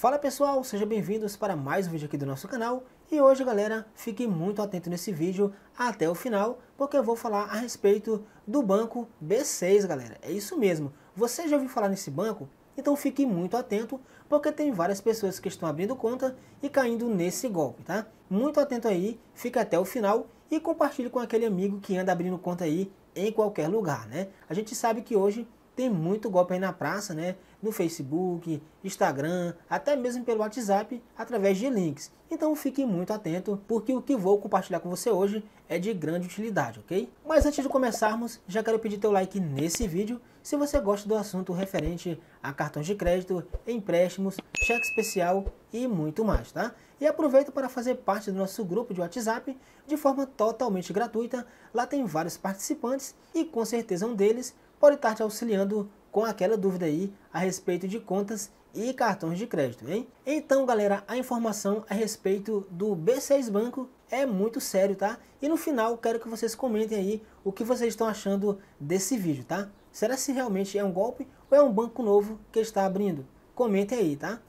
Fala pessoal, sejam bem-vindos para mais um vídeo aqui do nosso canal e hoje galera, fique muito atento nesse vídeo até o final porque eu vou falar a respeito do banco B6 galera, é isso mesmo, você já ouviu falar nesse banco? Então fique muito atento porque tem várias pessoas que estão abrindo conta e caindo nesse golpe, tá? Muito atento aí, fique até o final e compartilhe com aquele amigo que anda abrindo conta aí em qualquer lugar, né? A gente sabe que hoje tem muito golpe aí na praça, né? no Facebook, Instagram, até mesmo pelo WhatsApp, através de links. Então fique muito atento, porque o que vou compartilhar com você hoje é de grande utilidade, ok? Mas antes de começarmos, já quero pedir teu like nesse vídeo se você gosta do assunto referente a cartões de crédito, empréstimos, cheque especial e muito mais, tá? E aproveita para fazer parte do nosso grupo de WhatsApp de forma totalmente gratuita. Lá tem vários participantes e com certeza um deles pode estar te auxiliando com aquela dúvida aí a respeito de contas e cartões de crédito, hein? Então, galera, a informação a respeito do B6 Banco é muito sério, tá? E no final, quero que vocês comentem aí o que vocês estão achando desse vídeo, tá? Será se realmente é um golpe ou é um banco novo que está abrindo? Comentem aí, tá?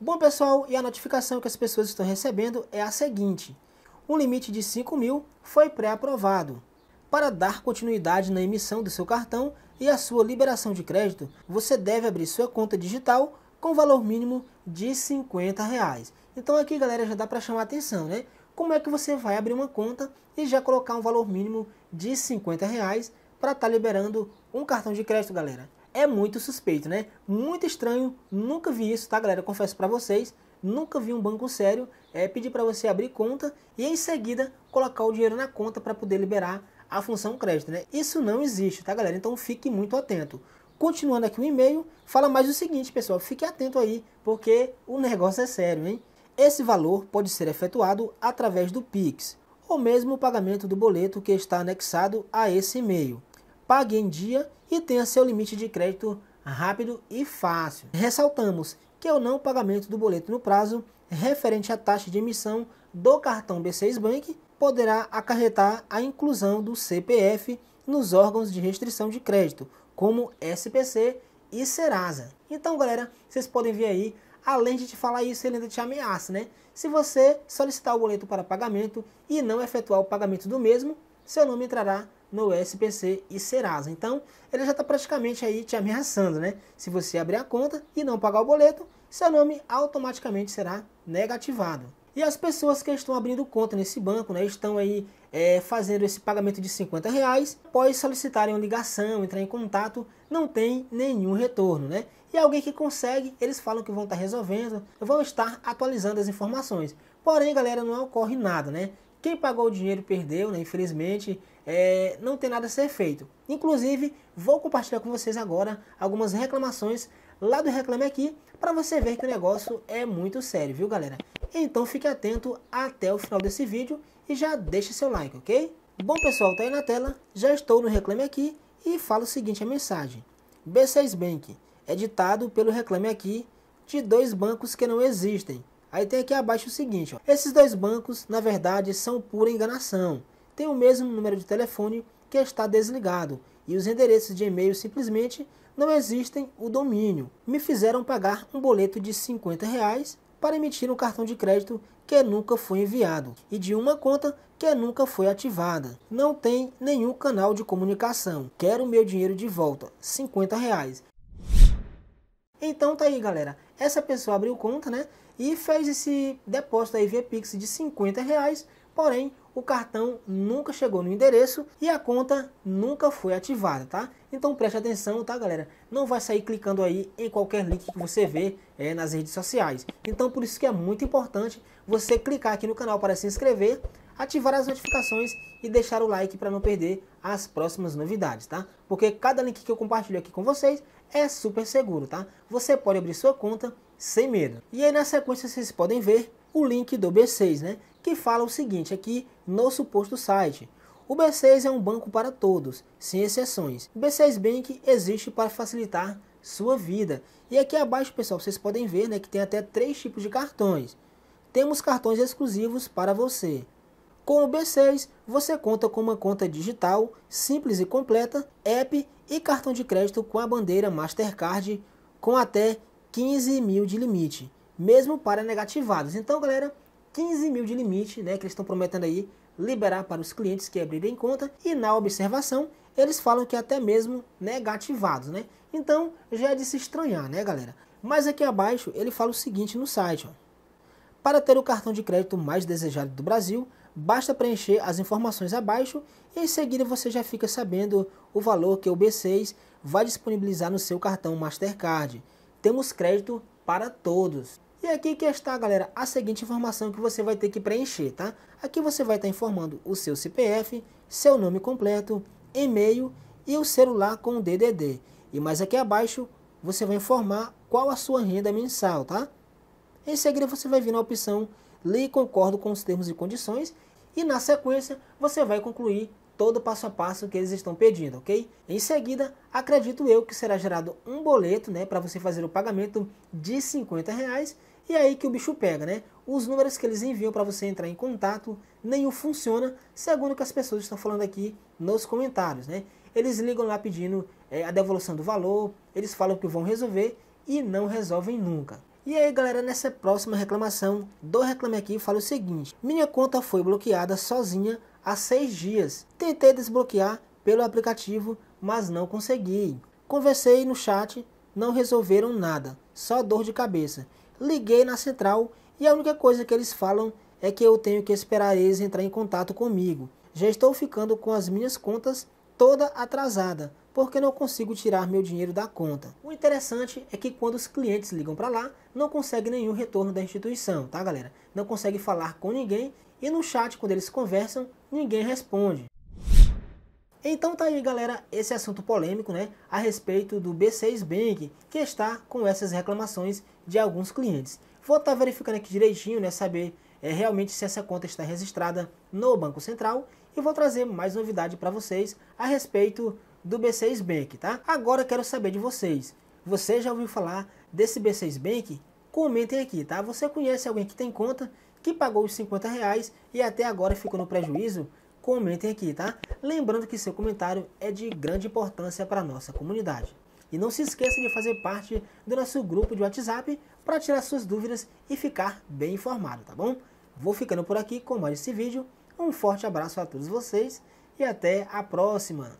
Bom, pessoal, e a notificação que as pessoas estão recebendo é a seguinte. Um limite de 5 mil foi pré-aprovado. Para dar continuidade na emissão do seu cartão e a sua liberação de crédito, você deve abrir sua conta digital com valor mínimo de 50 reais. Então aqui, galera, já dá para chamar atenção, né? Como é que você vai abrir uma conta e já colocar um valor mínimo de 50 reais para estar tá liberando um cartão de crédito, galera? É muito suspeito, né? Muito estranho, nunca vi isso, tá, galera? confesso para vocês, nunca vi um banco sério é, pedir para você abrir conta e em seguida colocar o dinheiro na conta para poder liberar a função crédito, né? Isso não existe, tá, galera? Então fique muito atento. Continuando aqui o e-mail, fala mais o seguinte, pessoal, fique atento aí, porque o negócio é sério, hein? Esse valor pode ser efetuado através do Pix, ou mesmo o pagamento do boleto que está anexado a esse e-mail. Pague em dia e tenha seu limite de crédito rápido e fácil. Ressaltamos que é o não pagamento do boleto no prazo referente à taxa de emissão do cartão B6 Bank poderá acarretar a inclusão do CPF nos órgãos de restrição de crédito, como SPC e Serasa. Então, galera, vocês podem ver aí, além de te falar isso, ele ainda te ameaça, né? Se você solicitar o boleto para pagamento e não efetuar o pagamento do mesmo, seu nome entrará no SPC e Serasa. Então, ele já está praticamente aí te ameaçando, né? Se você abrir a conta e não pagar o boleto, seu nome automaticamente será negativado. E as pessoas que estão abrindo conta nesse banco né, estão aí é, fazendo esse pagamento de 50 reais, após solicitarem uma ligação, entrar em contato, não tem nenhum retorno. Né? E alguém que consegue, eles falam que vão estar tá resolvendo, vão estar atualizando as informações. Porém, galera, não ocorre nada, né? Quem pagou o dinheiro perdeu, né? Infelizmente, é, não tem nada a ser feito. Inclusive, vou compartilhar com vocês agora algumas reclamações lá do Reclame Aqui para você ver que o negócio é muito sério, viu, galera? Então fique atento até o final desse vídeo e já deixe seu like, ok? Bom pessoal, tá aí na tela, já estou no Reclame Aqui e fala o seguinte a mensagem. B6 Bank, editado pelo Reclame Aqui de dois bancos que não existem. Aí tem aqui abaixo o seguinte, ó. esses dois bancos na verdade são pura enganação. Tem o mesmo número de telefone que está desligado e os endereços de e-mail simplesmente não existem o domínio. Me fizeram pagar um boleto de 50 reais para emitir um cartão de crédito que nunca foi enviado e de uma conta que nunca foi ativada. Não tem nenhum canal de comunicação. Quero meu dinheiro de volta, 50 reais. Então tá aí, galera. Essa pessoa abriu conta, né? E fez esse depósito aí via Pix de 50 reais, porém o cartão nunca chegou no endereço e a conta nunca foi ativada, tá? Então preste atenção, tá, galera? Não vai sair clicando aí em qualquer link que você vê é, nas redes sociais. Então por isso que é muito importante você clicar aqui no canal para se inscrever, ativar as notificações e deixar o like para não perder as próximas novidades, tá? Porque cada link que eu compartilho aqui com vocês é super seguro, tá? Você pode abrir sua conta sem medo. E aí na sequência vocês podem ver o link do B6, né? que fala o seguinte aqui no suposto site. O B6 é um banco para todos, sem exceções. O B6 Bank existe para facilitar sua vida. E aqui abaixo, pessoal, vocês podem ver né, que tem até três tipos de cartões. Temos cartões exclusivos para você. Com o B6, você conta com uma conta digital simples e completa, app e cartão de crédito com a bandeira Mastercard com até 15 mil de limite, mesmo para negativados. Então, galera, 15 mil de limite, né, que eles estão prometendo aí liberar para os clientes que abrirem conta, e na observação eles falam que é até mesmo negativados, né? Então já é de se estranhar, né, galera? Mas aqui abaixo ele fala o seguinte no site: ó. para ter o cartão de crédito mais desejado do Brasil, basta preencher as informações abaixo e em seguida você já fica sabendo o valor que o B6 vai disponibilizar no seu cartão Mastercard. Temos crédito para todos. E aqui que está, galera, a seguinte informação que você vai ter que preencher, tá? Aqui você vai estar tá informando o seu CPF, seu nome completo, e-mail e o celular com o DDD. E mais aqui abaixo, você vai informar qual a sua renda mensal, tá? Em seguida, você vai vir na opção "Lei e concordo com os termos e condições e na sequência você vai concluir todo o passo a passo que eles estão pedindo, ok? Em seguida, acredito eu que será gerado um boleto, né, para você fazer o pagamento de 50 reais e é aí que o bicho pega, né? Os números que eles enviam para você entrar em contato, nenhum funciona, segundo o que as pessoas estão falando aqui nos comentários, né? Eles ligam lá pedindo é, a devolução do valor, eles falam que vão resolver e não resolvem nunca. E aí galera, nessa próxima reclamação do Reclame Aqui fala o seguinte: Minha conta foi bloqueada sozinha há seis dias. Tentei desbloquear pelo aplicativo, mas não consegui. Conversei no chat, não resolveram nada, só dor de cabeça. Liguei na central e a única coisa que eles falam é que eu tenho que esperar eles entrar em contato comigo. Já estou ficando com as minhas contas toda atrasada, porque não consigo tirar meu dinheiro da conta. O interessante é que quando os clientes ligam para lá, não consegue nenhum retorno da instituição, tá galera? Não consegue falar com ninguém e no chat quando eles conversam, ninguém responde. Então tá aí, galera, esse assunto polêmico, né, a respeito do B6 Bank, que está com essas reclamações de alguns clientes. Vou estar tá verificando aqui direitinho, né, saber é, realmente se essa conta está registrada no Banco Central e vou trazer mais novidade para vocês a respeito do B6 Bank, tá? Agora quero saber de vocês. Você já ouviu falar desse B6 Bank? Comentem aqui, tá? Você conhece alguém que tem conta que pagou os 50 reais e até agora ficou no prejuízo? Comentem aqui, tá? Lembrando que seu comentário é de grande importância para a nossa comunidade. E não se esqueça de fazer parte do nosso grupo de WhatsApp para tirar suas dúvidas e ficar bem informado, tá bom? Vou ficando por aqui com mais esse vídeo. Um forte abraço a todos vocês e até a próxima!